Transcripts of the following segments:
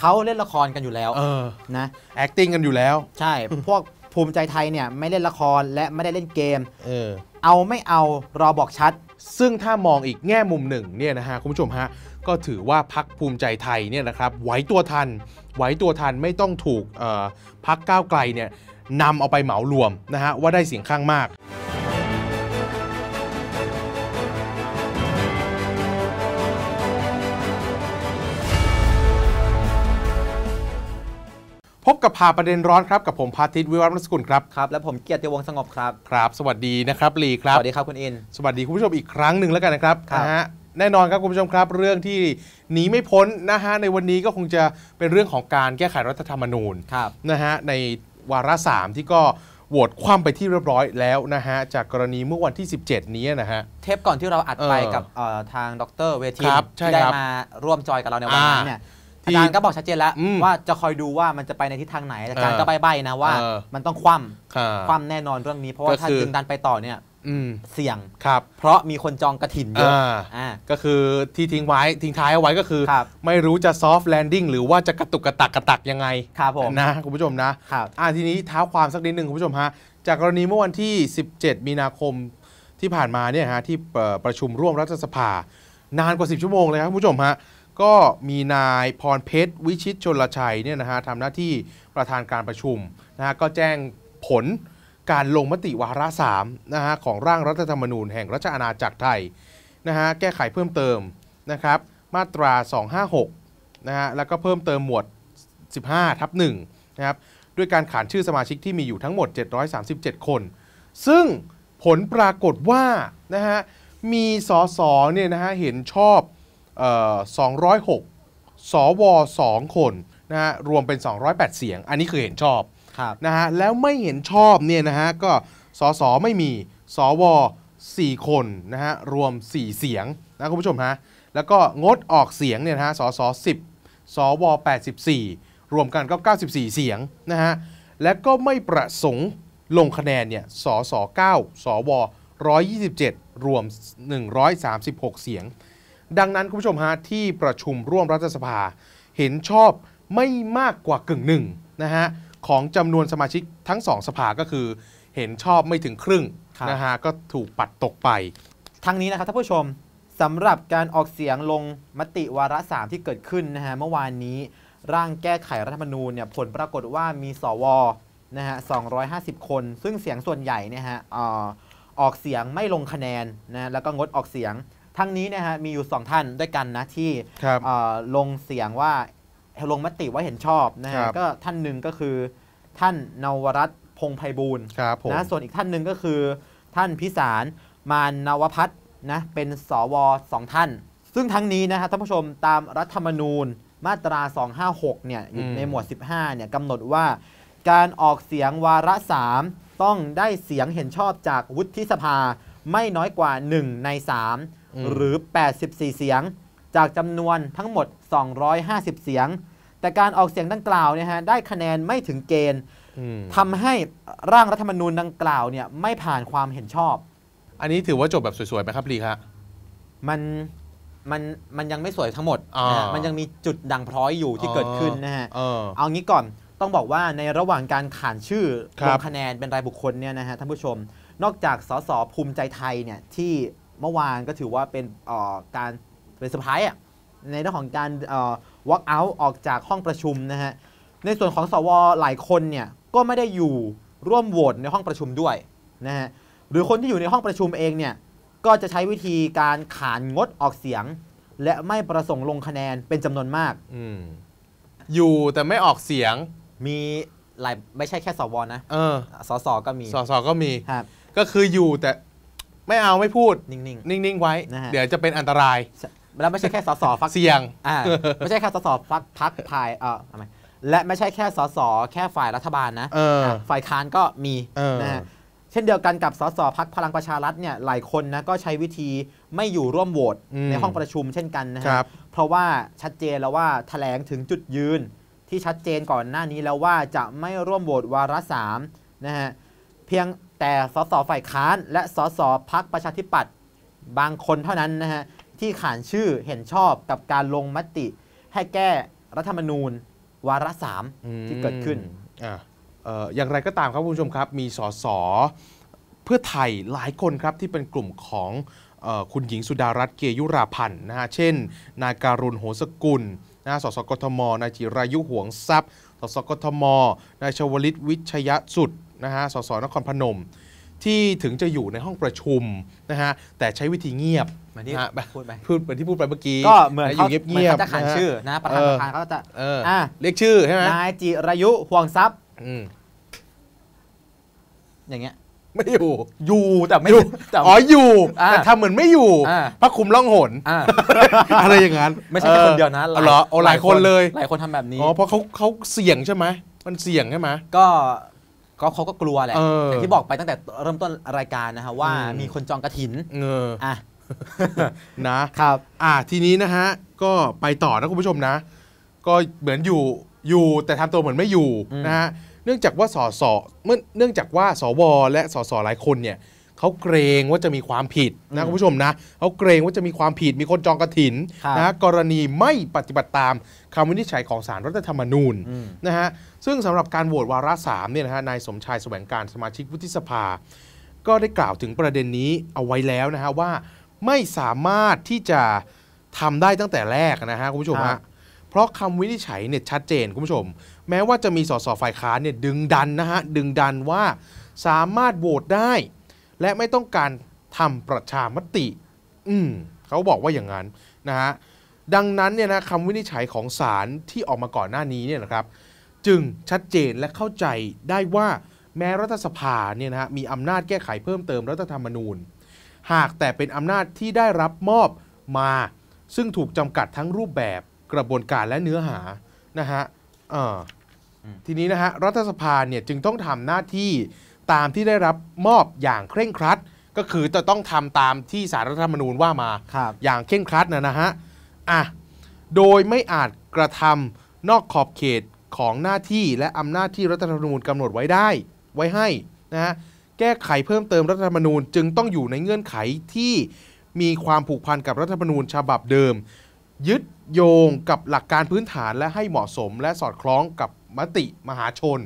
เขาเล่นละครกันอยู่แล้วเออนะ acting กันอยู่แล้วใช่พวกภูมิใจไทยเนี่ยไม่เล่นละครและไม่ได้เล่นเกมเออเอาไม่เอารอบอกชัด ซึ่งถ้ามองอีกแง่มุมหนึ่งเนี่ยนะฮะคุณผู้ชมฮะก็ถือว่าพักภูมิใจไทยเนี่ยนะครับไหวตัวทันไหวตัวทันไม่ต้องถูกพักก้าวไกลเนี่ยนำเอาไปเหมารวมนะฮะว่าได้เสียงข้างมากพบกับพาประเด็นร้อนครับกับผมพาทิตวิวัฒน์รัศกุลครับครับ และผมเกียรติวงศ์สงบครับครับสวัสดีนะครับลีครับ สวัสดีครับคุณอินสวัสดี คุณผู้ชมอีกครั้งหนึ่งแล้วกันนะครับนะฮะแน่นอนครับคุณผู้ชมครับเรื่องที่หนีไม่พ้นนะฮะในวันนี้ก็คงจะเป็นเรื่องของการแก้ไขรัฐธรรมนูญนะฮะในวาระสามที่ก็โหวตคว่ำไปที่เรียบร้อยแล้วนะฮะจากกรณีเมื่อวันที่ 17 นี้นะฮะเทปก่อนที่เราอัดไปกับทางดรเวทีที่ได้มาร่วมจอยกับเราในวันนั้นเนี่ยอาจารย์ก็บอกชัดเจนแล้วว่าจะคอยดูว่ามันจะไปในทิศทางไหน อาจารย์ก็ใบ้ๆนะว่ามันต้องคว่ำคว่ำแน่นอนเรื่องนี้เพราะว่าถ้าดึงดันไปต่อเนี่ยเสี่ยงครับเพราะมีคนจองกระถิ่นเยอะก็คือที่ทิ้งไว้ทิ้งท้ายเอาไว้ก็คือ ไม่รู้จะซอฟต์แลนดิ้งหรือว่าจะกระตุกกระตักกระตักยังไงครับผมนะคุณผู้ชมนะครับทีนี้เท้าความสักนิดหนึ่งคุณผู้ชมฮะจากกรณีเมื่อวันที่ 17 มีนาคมที่ผ่านมาเนี่ยฮะที่ประชุมร่วมรัฐสภา นานกว่า 10 ชั่วโมงเลยครับคุณผู้ชมฮะก็มีนายพรเพชร วิชิตชนลชัยเนี่ยนะฮะทำหน้าที่ประธานการประชุมนะฮะก็แจ้งผลการลงมติวาระสามนะฮะของร่างรัฐธรรมนูญแห่งรัชอาณาจักรไทยนะฮะแก้ไขเพิ่มเติมนะครับมาตรา 256นะฮะแล้วก็เพิ่มเติมหมวด 15 ทับ1นะครับด้วยการขานชื่อสมาชิกที่มีอยู่ทั้งหมด 737 คน ซึ่งผลปรากฏว่านะฮะมีสสเนี่ยนะฮะเห็นชอบ206 สว 2 คนนะฮะ รวมเป็น 208 เสียง อันนี้คือเห็นชอบนะฮะ แล้วไม่เห็นชอบเนี่ยนะฮะ ก็ สส ไม่มี สว 4 คนนะฮะ รวม 4 เสียงนะคุณผู้ชมฮะ แล้วก็งดออกเสียงเนี่ยนะฮะ สส 10 สว 84 รวมกันก็ 94 เสียงนะฮะ และก็ไม่ประสงค์ลงคะแนนเนี่ย สส 9 สว 127 รวม 136 เสียงดังนั้นคุณผู้ชมฮะที่ประชุมร่วมรัฐสภาเห็นชอบไม่มากกว่ากึ่งหนึ่งนะฮะของจำนวนสมาชิกทั้งสองสภาก็คือ เห็นชอบไม่ถึงครึ่งนะฮะก็ถูกปัดตกไปทางนี้นะครับท่านผู้ชมสำหรับการออกเสียงลงมติวาระสามที่เกิดขึ้นนะฮะเมื่อวานนี้ร่างแก้ไขรัฐธรรมนูญเนี่ยผลปรากฏว่ามีสวนะฮะ250 คน ซึ่งเสียงส่วนใหญ่เนี่ยฮะออกเสียงไม่ลงคะแนนนะแล้วก็งดออกเสียงทั้งนี้นะฮะมีอยู่ 2 ท่านด้วยกันนะที่ลงเสียงว่าลงมติว่าเห็นชอบนะฮะก็ท่านหนึ่งก็คือท่านนวรัตพงไพบูลนะส่วนอีกท่านหนึ่งก็คือท่านพิสารมานนวพัฒนะเป็นสวสองท่าน ซึ่งทั้งนี้นะฮะท่านผู้ชมตามรัฐธรรมนูญมาตรา 256เนี่ยอยู่ในหมวด 15เนี่ยกำหนดว่าการออกเสียงวาระ 3 ต้องได้เสียงเห็นชอบจากวุฒิสภาไม่น้อยกว่า 1 ใน3หรือ 84 เสียง จากจำนวนทั้งหมด 250 เสียง แต่การออกเสียงดังกล่าวเนี่ยฮะ ได้คะแนนไม่ถึงเกณฑ์ทำให้ร่างรัฐธรรมนูญดังกล่าวเนี่ยไม่ผ่านความเห็นชอบ อันนี้ถือว่าจบแบบสวยๆ ไหมครับลีคะมัน มัน มันยังไม่สวยทั้งหมดนะมันยังมีจุดดังพร้อยอยู่ที่เกิดขึ้นนะฮะเอางี้ก่อน ต้องบอกว่าในระหว่างการขานชื่อลงคะแนนเป็นรายบุคคลเนี่ยนะฮะท่านผู้ชม นอกจากสสภูมิใจไทยเนี่ยที่เมื่อวานก็ถือว่าเป็นการเป็นเซอร์ไพรส์ในเรื่องของการ walk out ออกจากห้องประชุมนะฮะ ในส่วนของสว หลายคนเนี่ยก็ไม่ได้อยู่ร่วมโหวตในห้องประชุมด้วยนะฮะหรือคนที่อยู่ในห้องประชุมเองเนี่ยก็จะใช้วิธีการขานงดออกเสียง และไม่ประสงค์ลงคะแนนเป็นจำนวนมากออยู่แต่ไม่ออกเสียงมีหลายไม่ใช่แค่สวนะออสสก็มีสสก็มีก็คืออยู่แต่ไม่เอาไม่พูดนิ่งๆนิ่งๆไว้ะะเดี๋ยวจะเป็นอันตรายแล้วไม่ใช่แค่สสฟักเสียงอ่าไม่ใช่แค่สสฟักพักภายเออทำไมและไม่ใช่แค่สสแค่ฝ่ายรัฐบาลนะอฝ่ายค้านก็มีนะฮะเช่นเดียวกันกับสสพักพลังประชารัฐเนี่ยหลายคนนะก็ใช้วิธีไม่อยู่ร่วมโหวตในห้องประชุมเช่นกันนะครับเพราะว่าชัดเจนแล้วว่าแถลงถึงจุดยืนที่ชัดเจนก่อนหน้านี้แล้วว่าจะไม่ร่วมโหวตวาระสามนะฮะเพียงแต่สสฝ่ายค้านและสสพักประชาธิปัตย์บางคนเท่านั้นนะฮะที่ขานชื่อเห็นชอบกับการลงมติ ให้แก้รัฐธรรมนูญวาระสามที่เกิดขึ้นออย่างไรก็ตามครับ คุณผู้ชมครับ มีสสเพื่อไทยหลายคนครับ ที่เป็นกลุ่มของคุณหญิงสุดารัตน์เกยุราพันธ์นะฮะเช่น นายการุณโหสกุลนะสสกทม นายจิรายุห่วงทรัพย์สสกทมนายชวลิตวิชยสุดนะฮะ สส นครพนม ที่ถึงจะอยู่ในห้องประชุมนะฮะ แต่ใช้วิธีเงียบเหมือนที่พูดไปพูดเหมือนที่พูดไปเมื่อกี้ก็เหมือนเยบเงียบๆจะขานชื่อ นะประธานประธานเขาจะเรียกชื่อใช่ไหมนายจิรยุห่วงทรัพย์อย่างเงี้ย ไม่อยู่ อยู่แต่ไม่อยู่อ๋ออยู่แต่ทำเหมือนไม่อยู่พระคุมล่องหนอะไรอย่างนั้น ไม่ใช่แค่คนเดียวนะหลายหลายคนเลยหลายคนทำแบบนี้อ๋อเพราะเขาเขาเสี่ยงใช่ไหมมันเสี่ยงใช่ไหมก็ก็เขาก็กลัวแหละอย่างที่บอกไปตั้งแต่เริ่มต้นรายการนะฮะว่ามีคนจองกระถินเอออ่ะนะครับอ่าทีนี้นะฮะก็ไปต่อนะคุณผู้ชมนะ ก็เหมือนอยู่อยู่แต่ทำตัวเหมือนไม่อยู่นะฮะเนื่องจากว่าสสเมื่อเนื่องจากว่าสวและสสหลายคนเนี่ยเขาเกรงว่าจะมีความผิดนะคุณผู้ชมนะเขาเกรงว่าจะมีความผิดมีคนจองกระถินนะกรณีไม่ปฏิบัติตามคำวินิจฉัยของสารรัฐธรรมนูญนะฮะซึ่งสำหรับการโหวตวาระสามเนี่ยนะฮะนายสมชายแสวงการสมาชิกวุฒิสภา ก็ได้กล่าวถึงประเด็นนี้เอาไว้แล้วนะฮะว่าไม่สามารถที่จะทำได้ตั้งแต่แรกนะฮะคุณผู้ชมฮะเพราะคำวินิจฉัยเนี่ยชัดเจนคุณผู้ชมแม้ว่าจะมีสสฝ่ายค้านเนี่ยดึงดันนะฮะดึงดันว่าสามารถโหวตได้และไม่ต้องการทำประชามติ อืมเขาบอกว่าอย่างนั้น นะฮะ ดังนั้นเนี่ยนะคำวินิจฉัยของศาลที่ออกมาก่อนหน้านี้เนี่ยนะครับ จึงชัดเจนและเข้าใจได้ว่าแม้รัฐสภาเนี่ยนะฮะมีอำนาจแก้ไขเพิ่มเติมรัฐธรรมนูญ หากแต่เป็นอำนาจที่ได้รับมอบมาซึ่งถูกจำกัดทั้งรูปแบบกระบวนการและเนื้อหา นะฮะทีนี้นะฮะรัฐสภาเนี่ยจึงต้องทำหน้าที่ตามที่ได้รับมอบอย่างเคร่งครัดก็คือจะต้องทำตามที่สารรัฐธรรมนูญว่ามาอย่างเคร่งครัดนะนะฮะอ่ะโดยไม่อาจกระทำนอกขอบเขตของหน้าที่และอำนาจที่รัฐธรรมนูญกำหนดไว้ได้ไว้ให้นะฮะแก้ไขเพิ่มเติมรัฐธรรมนูญจึงต้องอยู่ในเงื่อนไขที่มีความผูกพันกับรัฐธรรมนูญฉบับเดิม ยึดโยงกับหลักการพื้นฐานและให้เหมาะสมและสอดคล้องกับมติมหาชน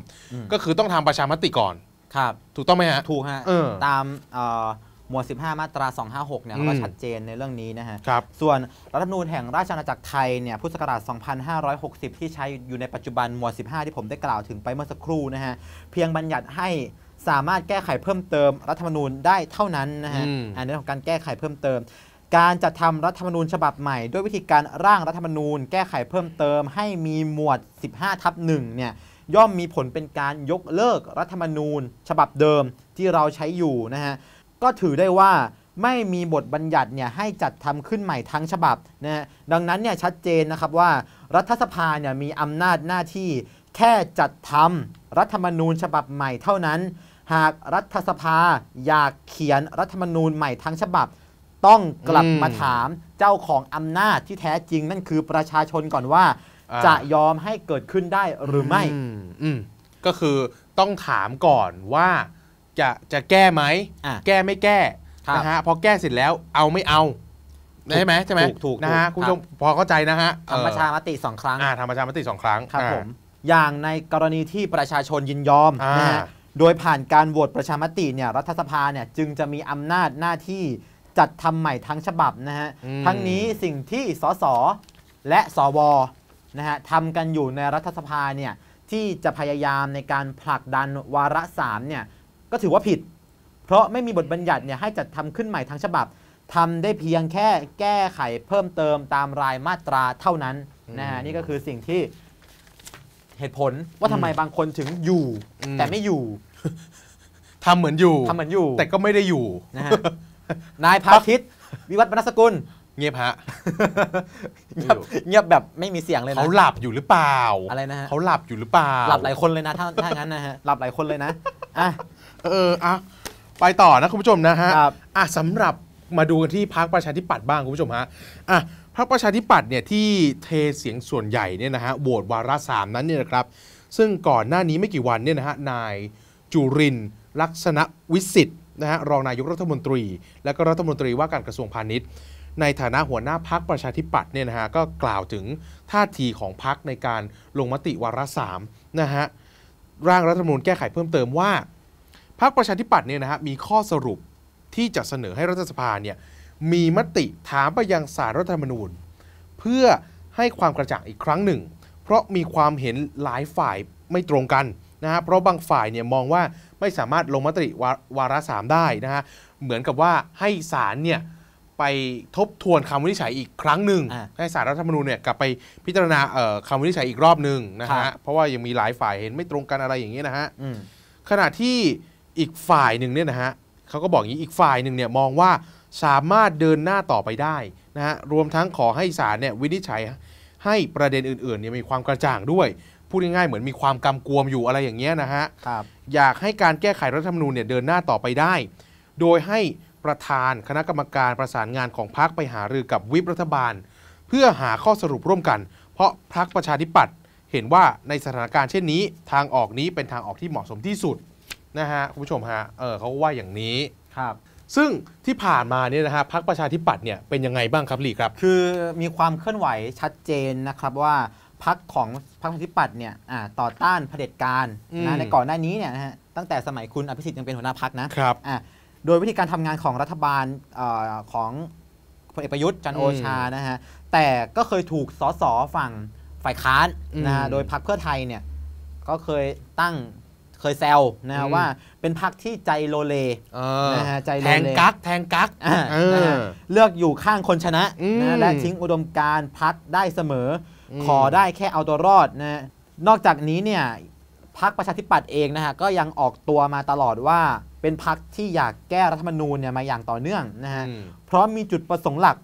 ก็คือต้องทำประชามติก่อนครับ ถูกต้องไหมฮะถูกฮะตามหมวด 15 มาตรา 256เนี่ยเขาก็ชัดเจนในเรื่องนี้นะฮะครับส่วนรัฐธรรมนูญแห่งราชอาณาจักรไทยเนี่ยพุทธศักราช2560 ที่ใช้อยู่ในปัจจุบันหมวด 15 ที่ผมได้กล่าวถึงไปเมื่อสักครู่นะฮะเพียงบัญญัติให้สามารถแก้ไขเพิ่มเติมรัฐธรรมนูญได้เท่านั้นนะฮะออันนี้ของการแก้ไขเพิ่มเติม การจัดทำรัฐธรรมนูญฉบับใหม่ด้วยวิธีการร่างรัฐธรรมนูญ แก้ไขเพิ่มเติม ให้มีหมวด 15ทับ1เนี่ยย่อมมีผลเป็นการยกเลิกรัฐธรรมนูญฉบับเดิมที่เราใช้อยู่นะฮะก็ถือได้ว่าไม่มีบทบัญญัติเนี่ยให้จัดทำขึ้นใหม่ทั้งฉบับนะฮะดังนั้นเนี่ยชัดเจนนะครับว่า รัฐสภาเนี่ยมีอำนาจหน้าที่ แค่จัดทำรัฐธรรมนูญฉบับใหม่เท่านั้น หากรัฐสภาอยากเขียนรัฐธรรมนูญใหม่ทั้งฉบับ ต้องกลับมาถามเจ้าของอำนาจที่แท้จริงนั่นคือประชาชนก่อนว่าจะยอมให้เกิดขึ้นได้หรือไม่ ก็คือต้องถามก่อนว่าจะจะแก้ไหม แก้ไม่แก้นะฮะ พอแก้เสร็จแล้วเอาไม่เอาใช่ไหมใช่ไหมถูกนะฮะคุณผู้ชมพอเข้าใจนะฮะ ธรรมชามติสองครั้งธรรมชามติสองครั้ง ครับผม อย่างในกรณีที่ประชาชนยินยอมนะฮะโดยผ่านการโหวตประชามติเนี่ยรัฐสภาเนี่ยจึงจะมีอำนาจหน้าที่จัดทำใหม่ทั้งฉบับนะฮะ ทั้งนี้สิ่งที่สสและสวนะฮะทำกันอยู่ในรัฐสภาเนี่ยที่จะพยายามในการผลักดันวาระสามเนี่ยก็ถือว่าผิด เพราะไม่มีบทบัญญัติเนี่ยให้จัดทำขึ้นใหม่ทั้งฉบับ ทำได้เพียงแค่แก้ไขเพิ่มเติมตามรายมาตราเท่านั้นนะฮะนี่ก็คือสิ่งที่เหตุผลว่าทำไมบางคนถึงอยู่แต่ไม่อยู่ ทำเหมือนอยู่ทำเหมือนอยู่ แต่ก็ไม่ได้อยู่นะฮะนายพาทิตวิวัฒนบรรสกุลเงียบฮะเงียบเงียบแบบไม่มีเสียงเลยนะเขาหลับอยู่หรือเปล่า อะไรนะฮะเขาหลับอยู่หรือเปล่า หลับหลายคนเลยนะ ถ้าถ้างั้นนะฮะ หลับหลายคนเลยนะ อ่ะ เอออ่ะไปต่อนะคุณผู้ชมนะฮะอ่ะสำหรับมาดูกันที่พรรคประชาธิปัตย์บ้างคุณผู้ชมฮะ อ่ะพรรคประชาธิปัตย์เนี่ยที่เทเสียงส่วนใหญ่เนี่ยนะฮะโหวตวาระสามนั้นเนี่ยนะครับ ซึ่งก่อนหน้านี้ไม่กี่วันเนี่ยนะฮะ นายจุรินลักษณะวิสิทธ์นะฮะรองนายกรัฐมนตรี และก็รัฐมนตรีว่าการกระทรวงพาณิชย์ในฐานะหัวหน้าพักประชาธิปัตย์เนี่ยนะฮะก็กล่าวถึงท่าทีของพักในการลงมติวาระสามนะฮะร่างรัฐธรรมนูญแก้ไขเพิ่มเติมว่าพักประชาธิปัตย์เนี่ยนะฮะมีข้อสรุปที่จะเสนอให้รัฐสภาเนี่ยมีมติถามไปยังสารรัฐธรรมนูญ เพื่อให้ความกระจ่างอีกครั้งหนึ่ง เพราะมีความเห็นหลายฝ่ายไม่ตรงกันนะฮะเพราะบางฝ่ายเนี่ยมองว่าไม่สามารถลงมติวาระสามได้นะฮะเหมือนกับว่าให้ศาลเนี่ยไปทบทวนคำวินิจฉัยอีกครั้งหนึ่งให้สารรัฐธรรมนูญเนี่ยกลับไปพิจารณาคำคำวินิจฉัยอีกรอบหนึ่งนะฮะเพราะว่ายังมีหลายฝ่ายเห็นไม่ตรงกันอะไรอย่างเงี้ยนะฮะขณะที่อีกฝ่ายหนึ่งเนี่ยนะฮะเขาก็บอกอย่างนี้อีกฝ่ายหนึ่งเนี่ยมองว่าสามารถเดินหน้าต่อไปได้นะฮะรวมทั้งขอให้ศาลเนี่ยวินิจฉัย ให้ประเด็นอื่นๆเนี่ยมีความกระจ่างด้วยพูดง่ายๆเหมือนมีความกำกวมอยู่อะไรอย่างเงี้ยนะฮะอยากให้การแก้ไขรัฐธรรมนูญเนี่ยเดินหน้าต่อไปได้ โดยให้ประธานคณะกรรมการประสานงานของพักไปหารือกับวิปรัฐบาล เพื่อหาข้อสรุปร่วมกัน เพราะพักประชาธิปัตย์เห็นว่าในสถานการณ์เช่นนี้ ทางออกนี้เป็นทางออกที่เหมาะสมที่สุดนะฮะคุณผู้ชมฮะเออเขาว่าอย่างนี้ครับ ซึ่งที่ผ่านมาเนี่ยนะฮะพักประชาธิปัตย์เนี่ยเป็นยังไงบ้างครับลีครับ คือมีความเคลื่อนไหวชัดเจนนะครับว่าพักของพักประชาธิปัตย์เนี่ยต่อต้านเผด็จการนะในก่อนหน้านี้เนี่ยนะฮะตั้งแต่สมัยคุณอภิสิทธิ์ยังเป็นหัวหน้าพักนะครับอ่าโดยวิธีการทำงานของรัฐบาลอของพลเอกประยุทธ์จันโอชานะฮะแต่ก็เคยถูกสสฝั่งฝ่ายค้านนะโดยพรรคเพื่อไทยเนี่ย ก็เคยตั้งเคยแซวนะว่า เป็นพักที่ใจโลเลนะฮะใจโลเลแทงกักแทงกักเลือกอยู่ข้างคนชนะนะ และทิ้งอุดมการพักได้เสมอ ขอได้แค่เอาตัวรอดนะนอกจากนี้เนี่ยพักประชาธิปัตย์เองนะฮะก็ยังออกตัวมาตลอดว่าเป็นพักที่อยากแก้รัฐธรรมนูญเนี่ยมาอย่างต่อเนื่องนะฮะ เพราะมีจุดประสงค์หลัก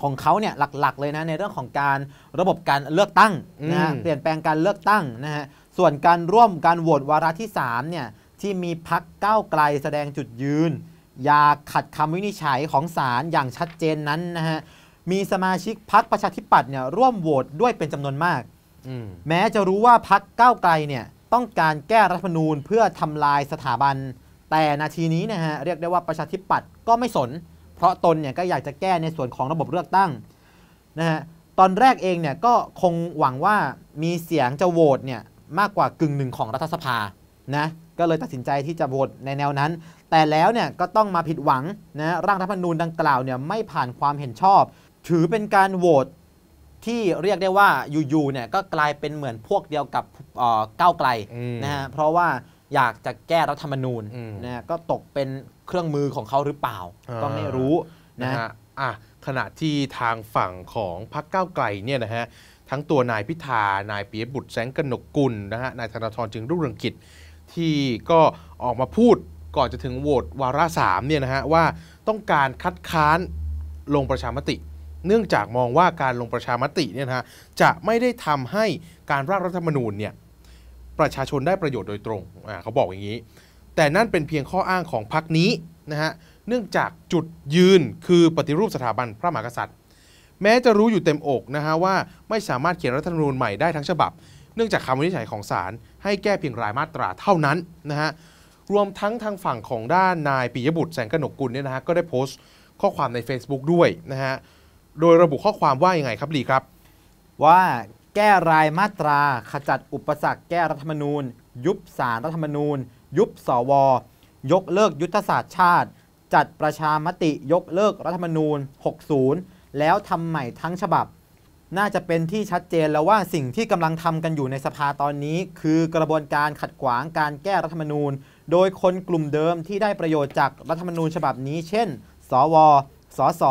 ของเขาเนี่ยหลักๆเลยนะ ในเรื่องของการระบบการเลือกตั้งนะะเปลี่ยนแปลงการเลือกตั้งนะฮะส่วนการร่วมการโหวตวาระที่3เนี่ยที่มีพักก้าวไกลแสดงจุดยืน อยากขัดคำวินิจฉัยของศาลอย่างชัดเจนนั้นนะฮะมีสมาชิกพักประชาธิปัตย์เนี่ยร่วมโหวตด้วยเป็นจำนวนมากมแม้จะรู้ว่าพักก้าวไกลเนี่ยต้องการแก้รัฐธรรมนูญเพื่อทำลายสถาบันแต่นาทีนี้นะฮะเรียกได้ว่าประชาธิปัตย์ก็ไม่สน เพราะตนเนี่ยก็อยากจะแก้ในส่วนของระบบเลือกตั้งนะฮะตอนแรกเองเนี่ยก็คงหวังว่ามีเสียงจะโหวตเนี่ยมากกว่ากึ่งหนึ่งของรัฐสภานะก็เลยตัดสินใจที่จะโหวตในแนวนั้น แต่แล้วเนี่ยก็ต้องมาผิดหวังนะร่างรัฐธรรมนูญดังกล่าวเนี่ยไม่ผ่านความเห็นชอบ ถือเป็นการโหวตที่เรียกได้ว่าอยู่ๆเนี่ยก็กลายเป็นเหมือนพวกเดียวกับเก้าไกลนะฮะเพราะว่าอยากจะแก้รัฐธรรมนูญนะก็ตกเป็นเครื่องมือของเขาหรือเปล่า ก็ไม่รู้นะะอ่ะ ขณะที่ทางฝั่งของพรรคก้าวไกลเนี่ยนะฮะทั้งตัวนายพิธา นายปียบุตรแสงกนกกุลนะฮะนายธนาธรจึงรุ่งเรืองกิจ ที่ก็ออกมาพูดก่อนจะถึงโหวตวาระสามเนี่ยนะฮะว่าต้องการคัดค้านลงประชามติ เนื่องจากมองว่าการลงประชามติเนี่ยนะฮะจะไม่ได้ทำให้การร่างรัฐธรรมนูญเนี่ยประชาชนได้ประโยชน์โดยตรงเขาบอกอย่างนี้ แต่นั่นเป็นเพียงข้ออ้างของพรรคนี้นะฮะ เนื่องจากจุดยืนคือปฏิรูปสถาบันพระมหากษัตริย์ แม้จะรู้อยู่เต็มอกนะฮะว่าไม่สามารถเขียนรัฐธรรมนูญใหม่ได้ทั้งฉบับ เนื่องจากคำวินิจฉัยของศาลให้แก้เพียงรายมาตราเท่านั้นนะฮะ รวมทั้งทางฝั่งของด้านนายปิยบุตรแสงกนกกุลเนี่ยนะฮะก็ได้โพสต์ข้อความใน Facebook ด้วยนะฮะ โดยระบุข้อความว่ายังไงครับลีครับว่าแก้รายมาตราขจัดอุปสรรคแก้รัฐธรรมนูญ ยุบสารรัฐธรรมนูญ ยุบสว ยกเลิกยุทธศาสตร์ชาติ จัดประชามติยกเลิกรัฐธรรมนูญ 60 แล้วทำใหม่ทั้งฉบับ น่าจะเป็นที่ชัดเจนแล้วว่าสิ่งที่กำลังทำกันอยู่ในสภาตอนนี้คือกระบวนการขัดขวางการแก้รัฐธรรมนูญ โดยคนกลุ่มเดิมที่ได้ประโยชน์จากรัฐธรรมนูญ ฉบับนี้ เช่น สวสส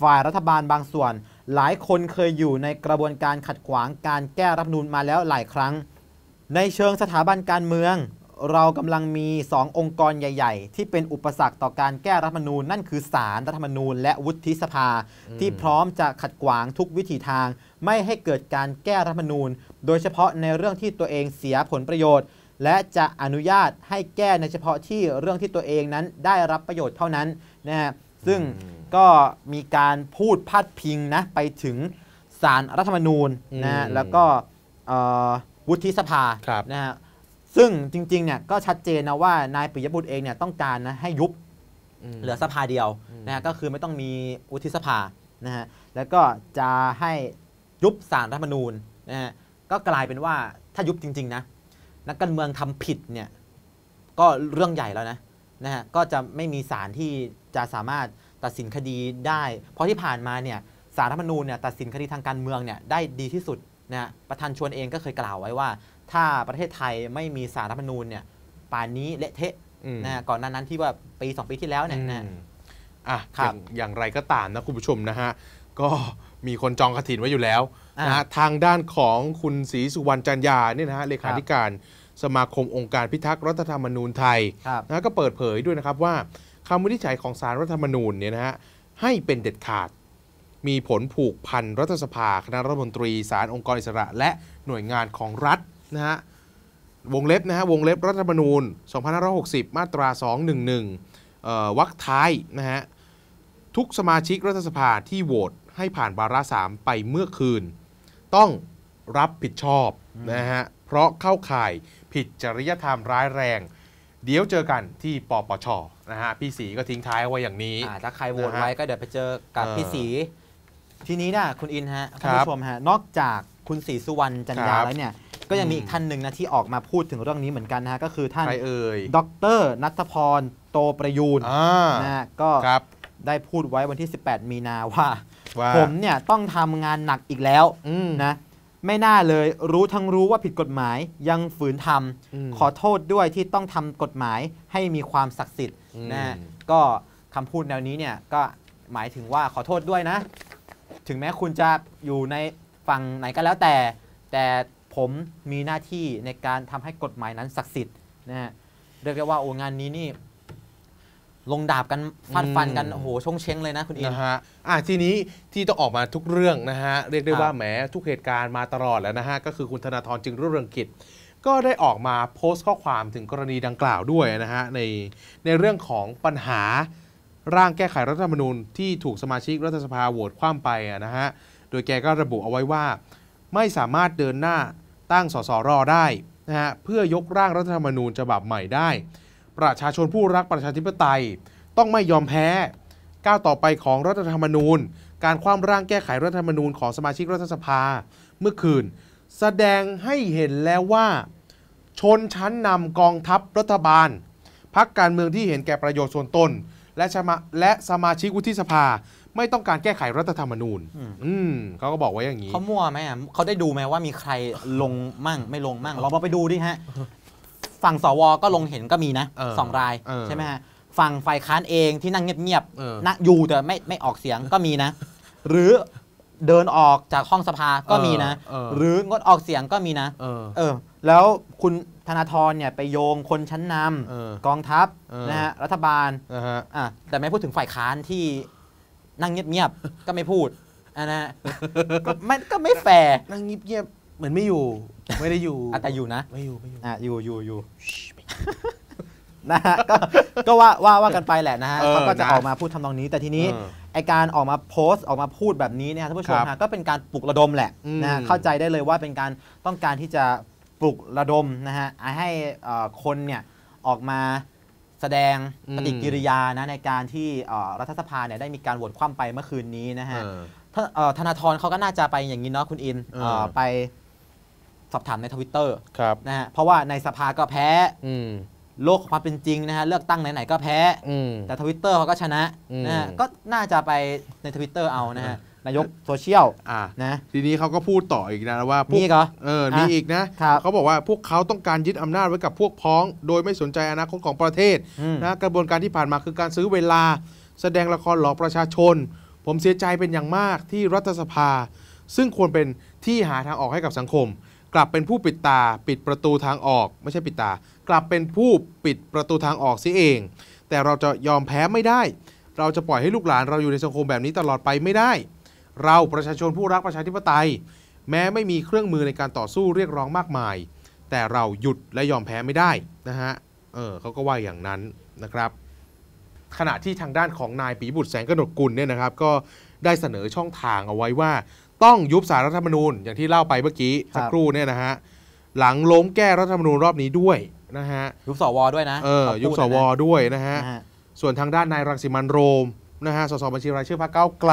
ฝ่ายรัฐบาลบางส่วนหลายคนเคยอยู่ในกระบวนการขัดขวางการแก้รับนูนมาแล้วหลายครั้ง ในเชิงสถาบันการเมือง เรากำลังมีสององค์กรใหญ่ ๆ ที่เป็นอุปสรรคต่อการแก้รัฐมนูญ นั่นคือศาลรัฐมนูญและวุฒิสภาที่พร้อมจะขัดขวางทุกวิถีทาง ไม่ให้เกิดการแก้รัฐมนูญ โดยเฉพาะในเรื่องที่ตัวเองเสียผลประโยชน์ และจะอนุญาตให้แก้ในเฉพาะที่เรื่องที่ตัวเองนั้นได้รับประโยชน์เท่านั้นนะฮะซึ่งก็มีการพูดพาดพิงนะไปถึงสารรัฐธรรมนูญนะแล้วก็วุฒิสภานะฮะซึ่งจริงๆเนี่ยก็ชัดเจนนะว่านายปิยบุตรเองเนี่ยต้องการนะให้ยุบเหลือสภาเดียวนะฮะก็คือไม่ต้องมีวุฒิสภานะฮะแล้วก็จะให้ยุบสารรัฐธรรมนูญนะฮะก็กลายเป็นว่าถ้ายุบจริง ๆ นะนักการเมืองทำผิดเนี่ยก็เรื่องใหญ่แล้วนะนะฮะก็จะไม่มีสารที่จะสามารถตัดสินคดีได้ เพราะที่ผ่านมาเนี่ยสารรัฐธรรมนูญเนี่ยตัดสินคดีทางการเมืองเนี่ย ได้ดีที่สุดนะประธานชวนเองก็เคยกล่าวไว้ว่า ถ้าประเทศไทยไม่มีสารรัฐธรรมนูญเนี่ยป่านนี้เละเทะนะก่อนหน้านั้นที่ว่าปี2ปี ที่แล้วเนี่ยนะอ่ะอย่างอย่างไรก็ตามนะคุณผู้ชมนะฮะก็มีคนจองกระถินไว้อยู่แล้วนะฮะทางด้านของคุณศรีสุวรรณจันยาเนี่ยนะฮะเลขาธิการสมาคมองค์การพิทักษ์รัฐธรรมนูญไทยนะก็เปิดเผยด้วยนะครับว่าคำวินิจฉัยของสารรัฐธรรมนูญเนี่ยนะฮะให้เป็นเด็ดขาดมีผลผูกพันรัฐสภาคณะรัฐมนตรี สารองค์กรอิสระ และหน่วยงานของรัฐนะฮะวงเล็บนะฮะวงเล็บรัฐธรรมนูญ2560 มาตรา 211วรรคท้ายนะฮะทุกสมาชิกรัฐสภาที่โหวตให้ผ่านบาระสามไปเมื่อคืน ต้องรับผิดชอบนะฮะเพราะเข้าข่าย ผิดจริยธรรมร้ายแรงเดี๋ยวเจอกันที่ปปช นะฮะพี่สีก็ทิ้งท้ายไว้อย่างนี้ ถ้าใครโหวตไว้ก็เดี๋ยวไปเจอกับพี่สีทีนี้นะ คุณอินฮะคุณผู้ชมฮะนอกจากคุณศรีสุวรรณจันยาแล้วเนี่ยก็ยังมีอีกท่านหนึ่งนะที่ออกมาพูดถึงเรื่องนี้เหมือนกันนะฮะก็คือ ท่านเอ่ยดรนัทพร โตประยูนนะฮะก็ครับได้พูดไว้วันที่ 18 มีนาว่าผมเนี่ยต้องทำงานหนักอีกแล้วนะไม่น่าเลยรู้ทั้งรู้ว่าผิดกฎหมายยังฝืนทำขอโทษด้วยที่ต้องทำกฎหมายให้มีความศักดิ์สิทธิ์นะก็คำพูดแนวนี้เนี่ยก็หมายถึงว่าขอโทษด้วยนะ ถึงแม้คุณจะอยู่ในฝั่งไหนก็แล้วแต่ แต่ผมมีหน้าที่ในการทำให้กฎหมายนั้นศักดิ์สิทธิ์นะเรียกได้ว่า โองานนี้นี่ลงดาบกันฟันฟันกันโอ้โหชงเชงเลยนะคุณอินนะฮะอ่ะทีนี้ที่ต้องออกมาทุกเรื่องนะฮะเรียกได้ว่าแหมทุกเหตุการณ์มาตลอดแล้วนะฮะก็คือคุณธนาธรจึงรุ่งเรืองกิจก็ได้ออกมาโพสต์ข้อความถึงกรณีดังกล่าวด้วยนะฮะในในเรื่องของปัญหาร่างแก้ไขรัฐธรรมนูญที่ถูกสมาชิกรัฐสภาโหวตคว่ำไปนะฮะโดยแกก็ระบุเอาไว้ว่าไม่สามารถเดินหน้าตั้งสสรได้นะฮะเพื่อยกร่างรัฐธรรมนูญฉบับใหม่ได้ประชาชนผู้รักประชาธิปไตยต้องไม่ยอมแพ้ ก้าวต่อไปของรัฐธรรมนูญ การคว่ำร่างแก้ไขรัฐธรรมนูญของสมาชิกรัฐสภาเมื่อคืน แสดงให้เห็นแล้วว่าชนชั้นนำกองทัพรัฐบาลพักการเมืองที่เห็นแก่ประโยชน์ส่วนตนและชมาและสมาชิกวุฒิสภา ไม่ต้องการแก้ไขรัฐธรรมนูญ อืมเขาก็บอกไว้อย่างนี้เขามั่วไหมอ่ะเขาได้ดูไหมว่ามีใครลงมั่งไม่ลงมั่งเราไปดูดิฮะฝั่งสวก็ลงเห็นก็มีนะสองรายใช่ไหมฮะฝั่งฝ่ายค้านเองที่นั่งเงียบๆนั่งอยู่แต่ไม่ไม่ออกเสียงก็มีนะ หรือเดินออกจากห้องสภาก็มีนะหรืองดออกเสียงก็มีนะเออแล้วคุณธนาธรเนี่ยไปโยงคนชั้นนออำกองทัพออนะฮะรัฐบาลนะฮะอ่ะแต่ไม่พูดถึงฝ่ายค้านที่นั่งเงียบๆก็ไม่พูดอนะฮะก็ไม่ก็ไม่แฟร์นั่งเงียบเหมือนไม่อยู่ไม่ได้อยู่อแต่อยู่นะไม่อยู่ไม่อยู่อ่ะอยู่อยู่อยู่นะฮะก็ก็ว่าว่าว่ากันไปแหละนะฮะเขาก็จะออกมาพูดทำนองนี้ แต่ทีนี้ไอการออกมาโพสต์ออกมาพูดแบบนี้เนี่ยท่านผู้ชมฮะก็เป็นการปลุกระดมแหละนะเข้าใจได้เลยว่าเป็นการต้องการที่จะปลุกระดมนะฮะให้คนเนี่ยออกมาแสดงปฏิกิริยานะในการที่รัฐสภาเนี่ยได้มีการโหวตคว่ำไปเมื่อคืนนี้นะฮะธนาธรเขาก็น่าจะไปอย่างนี้เนาะคุณอินออไปสอบถามในทวิตเตอร์ครับนะฮะ เพราะว่าในสภาก็แพ้อืโลกความเป็นจริงนะฮะเลือกตั้งไหนๆก็แพ้อืแต่ทวิตเตอร์เขาก็ชนะนะก็น่าจะไปในทวิตเตอร์เอานะฮะนายกโซเชียลอ่านะทีนี้เขาก็พูดต่ออีกนะว่าพวีกเหรอเออมีอ่อีกนะเขาบอกว่าพวกเขาต้องการยึดอำนาจไว้กับพวกพ้อง โดยไม่สนใจอนาคตของประเทศนะกระบวนการที่ผ่านมาคือการซื้อเวลาแสดงละครหลอกประชาชน ผมเสียใจเป็นอย่างมากที่รัฐสภา ซึ่งควรเป็นที่หาทางออกให้กับสังคมกลับเป็นผู้ปิดตาปิดประตูทางออกไม่ใช่ปิดตา กลับเป็นผู้ปิดประตูทางออกซิเอง แต่เราจะยอมแพ้ไม่ได้ เราจะปล่อยให้ลูกหลานเราอยู่ในสังคมแบบนี้ตลอดไปไม่ได้ เราประชาชนผู้รักประชาธิปไตย แม้ไม่มีเครื่องมือในการต่อสู้เรียกร้องมากมาย แต่เราหยุดและยอมแพ้ไม่ได้นะฮะเออเขาก็ว่าอย่างนั้นนะครับ ขณะที่ทางด้านของนายปีบุตรแสงกนกกุลเนี่ยนะครับ ก็ได้เสนอช่องทางเอาไว้ว่าต้องยุบสารรัฐธรรมนูญอย่างที่เล่าไปเมื่อกี้สักครู่เนี่ยนะฮะหลังล้มแก้รัฐธรรมนูญรอบนี้ด้วยนะฮะยุบสวด้วยนะเออยุบสวด้วยนะฮะส่วนทางด้านนายรังสิมันโรมนะฮะสสบัญชีรายชื่อพรรคเก้าไกล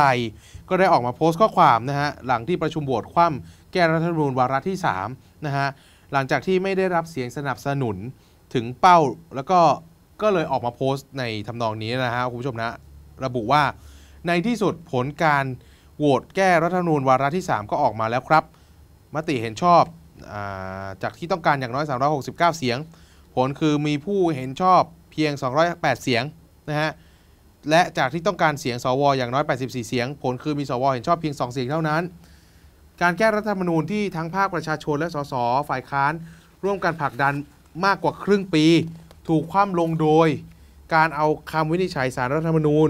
ก็ได้ออกมาโพสต์ข้อความนะฮะหลังที่ประชุมบวชคว่ำแก้รัฐธรรมนูญวาระที่3นะฮะหลังจากที่ไม่ได้รับเสียงสนับสนุนถึงเป้า แล้วก็ก็เลยออกมาโพสต์ในทำนองนี้นะฮะคุณผู้ชมนะระบุว่าในที่สุดผลการโหวตแก้รัฐธรรมนูญวาระที่ 3 ก็ออกมาแล้วครับ มติเห็นชอบจากที่ต้องการอย่างน้อย 369 เสียง ผลคือมีผู้เห็นชอบเพียง 208 เสียงนะฮะและจากที่ต้องการเสียงสวอย่างน้อย 84 เสียง ผลคือมีสว เห็นชอบเพียง2เสียงเท่านั้น การแก้รัฐธรรมนูญที่ทั้งภาคประชาชนและสสฝ่ายค้านร่วมกันผลักดันมากกว่าครึ่งปี ถูกคว่ำลงโดย การเอาคำวินิจฉัยสารรัฐธรรมนูญ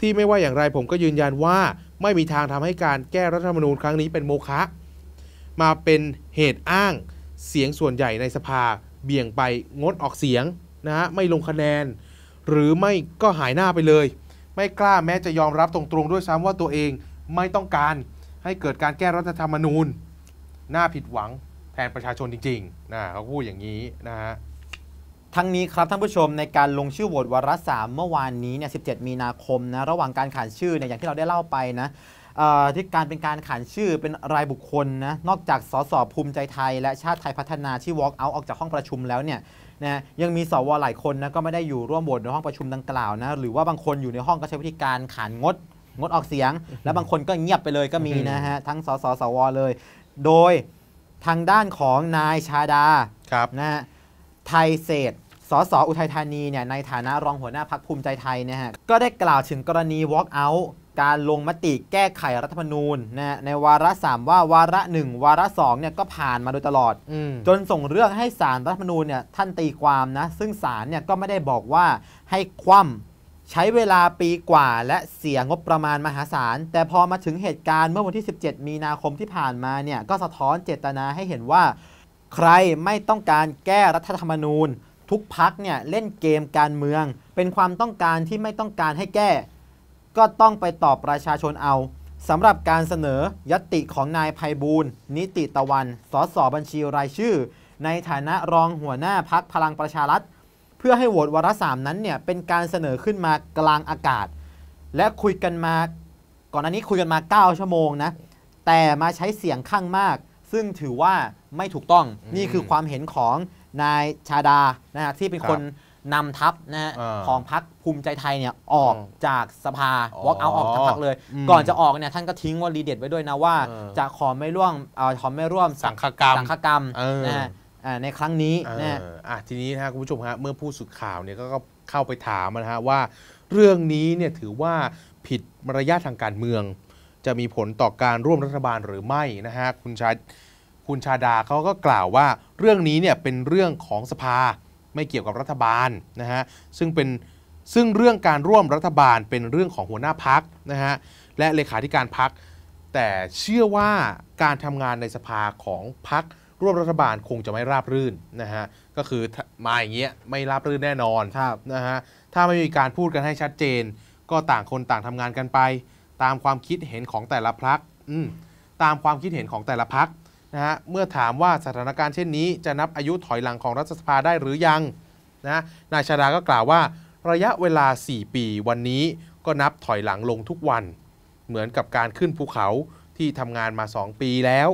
ที่ไม่ว่าอย่างไรผมก็ยืนยันว่าไม่มีทางทำให้การแก้รัฐธรรมนูญครั้งนี้เป็นโมฆะมาเป็นเหตุอ้างเสียงส่วนใหญ่ในสภาเบี่ยงไปงดออกเสียงนะฮะไม่ลงคะแนน หรือไม่ก็หายหน้าไปเลย ไม่กล้าแม้จะยอมรับตรงๆด้วยซ้ำว่าตัวเองไม่ต้องการให้เกิดการแก้รัฐธรรมนูญน่าผิดหวังแทนประชาชนจริงๆนะเขาพูดอย่างนี้นะฮะทั้งนี้ครับท่านผู้ชมในการลงชื่อโหวตวาระสามเมื่อวานนี้เนี่ย 17 มีนาคมนะระหว่างการขานชื่อเนี่ยอย่างที่เราได้เล่าไปนะที่การเป็นการขานชื่อเป็นรายบุคคลนะนอกจากสสภูมิใจไทย และชาติไทยพัฒนาที่ walk out ออกจากห้องประชุมแล้วเนี่ยนะยังมีสวหลายคนนะก็ไม่ได้อยู่ร่วมโหวตในห้องประชุมดังกล่าวนะหรือว่าบางคนอยู่ในห้องก็ใช้วิธีการขานงดงดออกเสียง แล้วบางคนก็เงียบไปเลยก็มีนะฮะทั้งสสสวเลย โดยทางด้านของนายชาดานะฮะไทยเศษสสอุทัยธานีเนี่ยในฐานะรองหัวหน้าพักภูมิใจไทยนะฮะก็ได้กล่าวถึงกรณี walk out การลงมติแก้ไขรัฐธรรมนูญนะในวาระ 3 ว่าวาระ 1 วาระ2เนี่ยก็ผ่านมาโดยตลอดอจนส่งเรื่องให้ศารรัฐธรรมนูญเนี่ยท่านตีความนะซึ่งศาลเนี่ยก็ไม่ได้บอกว่าให้คว่ำใช้เวลาปีกว่าและเสียงบประมาณมหาศาล แต่พอมาถึงเหตุการณ์เมื่อวันที่ 17 มีนาคมที่ผ่านมาเนี่ยก็สะท้อนเจตนาให้เห็นว่า ใครไม่ต้องการแก้รัฐธรรมนูญทุกพักเนี่ยเล่นเกมการเมือง เป็นความต้องการที่ไม่ต้องการให้แก้ ก็ต้องไปตอบประชาชนเอาสำหรับการเสนอยติของนายภัยบูลนิติตะวันสสบัญชีรายชื่อ ในฐานะรองหัวหน้าพักพลังประชารัฐเพื่อให้โหวตวาระสามนั้นเนี่ยเป็นการเสนอขึ้นมากลางอากาศ และคุยกันมาก่อนอันนี้คุยกันมา9ชั่วโมงนะแต่มาใช้เสียงข้างมาก ซึ่งถือว่าไม่ถูกต้องนี่คือความเห็นของนายชาดา นะฮะที่เป็นคนนำทัพนะฮะของพักภูมิใจไทยเนี่ยออกจากสภาวอล์กเอาออกจากพักเลย ก่อนจะออกเนี่ยท่านก็ทิ้งวลีเด็ดไว้ด้วยนะว่าจะขอไม่ร่วมขอไม่ร่วมสังฆกรรมสังฆกรรมนะฮะในครั้งนี้นะทีนี้นะคุณผู้ชมฮะเมื่อผู้สื่อข่าวเนี่ยก็เข้าไปถามนะฮะว่า เรื่องนี้เนี่ยถือว่าผิดมารยาททางการเมือง จะมีผลต่อการร่วมรัฐบาลหรือไม่นะฮะคุณชัยคุณชาดาเขาก็กล่าวว่าเรื่องนี้เนี่ยเป็นเรื่องของสภาไม่เกี่ยวกับรัฐบาลนะฮะซึ่งเป็นซึ่งเรื่องการร่วมรัฐบาลเป็นเรื่องของหัวหน้าพักนะฮะและเลขาธิการพักแต่เชื่อว่าการทำงานในสภาของพัก ร่วมรัฐบาลคงจะไม่ราบรื่นนะฮะก็คือมาอย่างเงี้ยไม่ราบรื่นแน่นอนนะฮะถ้าไม่มีการพูดกันให้ชัดเจนก็ต่างคนต่างทำงานกันไป ตามความคิดเห็นของแต่ละพักตามความคิดเห็นของแต่ละพักนะฮะเมื่อถามว่าสถานการณ์เช่นนี้ จะนับอายุถอยหลังของรัฐสภาได้หรือยังนะนายชาดาก็กล่าวว่า ระยะเวลา 4 ปีวันนี้ก็นับถอยหลังลงทุกวัน เหมือนกับการขึ้นภูเขาที่ทำงานมา 2 ปีแล้ว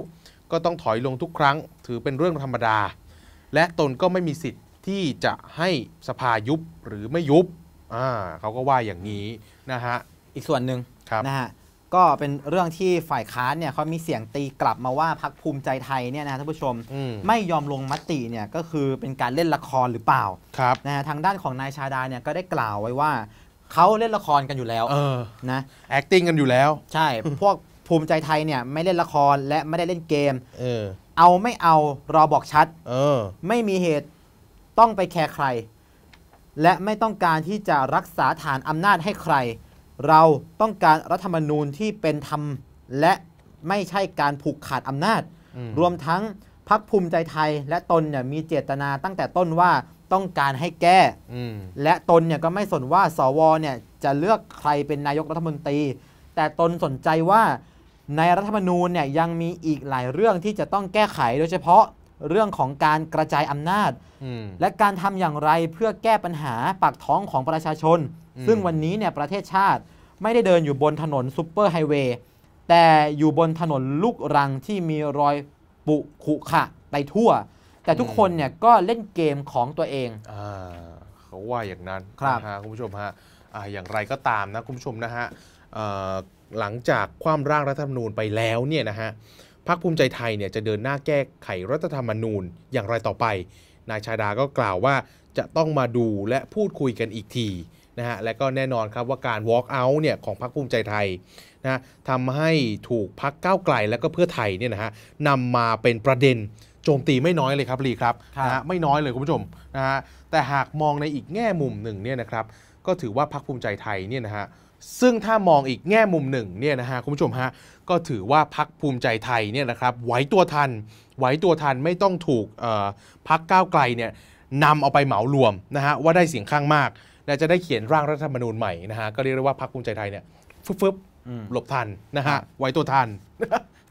ก็ต้องถอยลงทุกครั้ง ถือเป็นเรื่องธรรมดา และตนก็ไม่มีสิทธิ์ที่จะให้สภายุบหรือไม่ยุบอ่าเขาก็ว่าอย่างนี้นะฮะอีกส่วนหนึ่งนะฮะก็เป็นเรื่องที่ฝ่ายค้านเนี่ยเขามีเสียงตีกลับมาว่าพักภูมิใจไทยเนี่ยนะท่านผู้ชมไม่ยอมลงมติเนี่ยก็คือเป็นการเล่นละครหรือเปล่าครับนะทางด้านของนายชาดาเนี่ยก็ได้กล่าวไว้ว่าเขาเล่นละครกันอยู่แล้วนะ acting กันอยู่แล้ว ใช่ พวกภูมิใจไทยเนี่ยไม่เล่นละครและไม่ได้เล่นเกม เออเอาไม่เอารอบอกชัด เออไม่มีเหตุต้องไปแคร์ใคร และไม่ต้องการที่จะรักษาฐานอำนาจให้ใครเราต้องการรัฐธรรมนูญที่เป็นธรรมและไม่ใช่การผูกขาดอำนาจ รวมทั้งพักภูมิใจไทยและตนเนี่ยมีเจตนาตั้งแต่ต้นว่าต้องการให้แก้ และตนเนี่ยก็ไม่สนว่าสวเนี่ยจะเลือกใครเป็นนายกรัฐมนตรี แต่ตนสนใจว่าในรัฐธรรมนูญเนี่ยยังมีอีกหลายเรื่องที่จะต้องแก้ไขโดยเฉพาะเรื่องของการกระจายอำนาจ และการทำอย่างไรเพื่อแก้ปัญหาปากท้องของประชาชน ซึ่งวันนี้เนี่ยประเทศชาติไม่ได้เดินอยู่บนถนนซูเปอร์ไฮเวย์แต่อยู่บนถนนลูกรังที่มีรอยปุขุขะไปทั่ว แต่ทุกคนเนี่ยก็เล่นเกมของตัวเองอเขาว่าอย่างนั้นครับคุณผู้ชมฮะออย่างไรก็ตามนะคุณผู้ชมนะฮะหลังจากความร่างรัฐธรรมนูญไปแล้วเนี่ยนะฮะพรรคภูมิใจไทยเนี่ยจะเดินหน้าแก้ไขรัฐธรรมนูญอย่างไรต่อไป นายชาดาก็กล่าวว่าจะต้องมาดูและพูดคุยกันอีกทีนะฮะและก็แน่นอนครับว่าการ walk out เนี่ยของพรรคภูมิใจไทยนะทำให้ถูกพักก้าวไกลและก็เพื่อไทยเนี่ยนะฮะนำมาเป็นประเด็นโจมตีไม่น้อยเลยครับลีครับรบนะฮะไม่น้อยเลยคุณผู้ชมนะฮะแต่หากมองในอีกแง่มุมหนึ่งเนี่ยนะครับก็ถือว่าพรรคภูมิใจไทยเนี่ยนะฮะซึ่งถ้ามองอีกแง่มุมหนึ่งเนี่ยนะฮะคุณผู้ชมฮะก็ถือว่าพักภูมิใจไทยเนี่ยนะครับไหวตัวทันไหวตัวทันไม่ต้องถูกพักก้าวไกลเนี่ยนำเอาไปเหมารวมนะฮะว่าได้เสียงข้างมากและจะได้เขียนร่างรัฐธรรมนูญใหม่นะฮะก็เรียกได้ว่าพักภูมิใจไทยเนี่ยฟึบๆหลบทันนะฮะไหวตัวทัน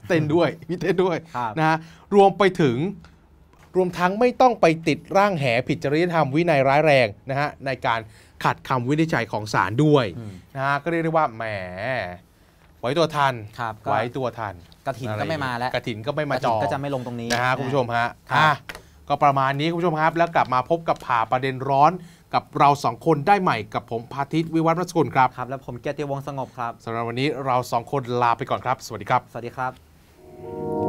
เต้นด้วยมีเต้นด้วยนะฮะรวมไปถึงรวมทั้งไม่ต้องไปติดร่างแหผิดจริยธรรมวินัยร้ายแรงนะฮะในการขัดคำวินิจฉัยของศาลด้วยนะฮะก็เรียกได้ว่าแหมไว้ตัวทันครับไว้ตัวทันกระถินก็ไม่มาแล้วกระถินก็ไม่มาจอก็จะไม่ลงตรงนี้นะฮะคุณผู้ชมฮะ่ก็ประมาณนี้คุณผู้ชมครับ แล้วกลับมาพบกับผ่าประเด็นร้อนกับเราสองคนได้ใหม่กับผมพาทิตวิวัฒน์รัชกุลครับ ครับแล้วผมเกียรติวงสงบครับสำหรับวันนี้เราสองคนลาไปก่อนครับ สวัสดีครับ สวัสดีครับ